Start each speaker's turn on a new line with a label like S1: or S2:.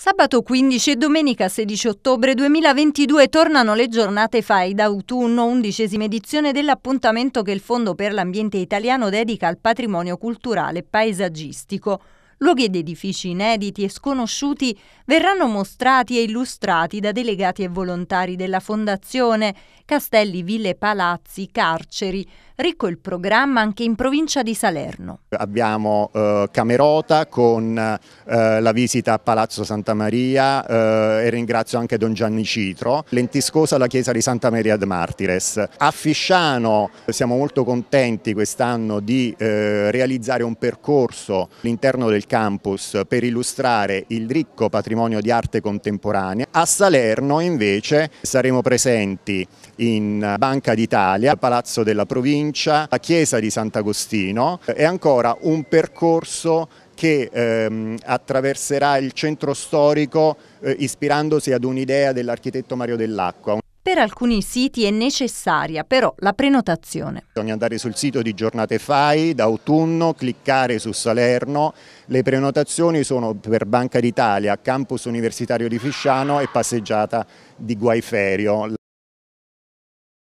S1: Sabato 15 e domenica 16 ottobre 2022 tornano le giornate FAI d'autunno, undicesima edizione dell'appuntamento che il Fondo per l'Ambiente Italiano dedica al patrimonio culturale paesaggistico. Luoghi ed edifici inediti e sconosciuti verranno mostrati e illustrati da delegati e volontari della Fondazione, castelli, ville, palazzi, carceri. Ricco il programma anche in provincia di Salerno.
S2: Abbiamo eh, Camerota con eh, la visita a Palazzo Santa Maria eh, e ringrazio anche Don Gianni Citro, Lentiscosa la chiesa di Santa Maria ad Martires. A Fisciano eh, siamo molto contenti quest'anno di eh, realizzare un percorso all'interno del campus per illustrare il ricco patrimonio di arte contemporanea. A Salerno invece saremo presenti in Banca d'Italia, Palazzo della Provincia, la Chiesa di Sant'Agostino e ancora un percorso che ehm, attraverserà il centro storico eh, ispirandosi ad un'idea dell'architetto Mario Dell'Acqua.
S1: Per alcuni siti è necessaria però la prenotazione.
S2: Bisogna andare sul sito di Giornate Fai d'autunno, cliccare su Salerno. Le prenotazioni sono per Banca d'Italia, Campus Universitario di Fisciano e Passeggiata di Guaiferio.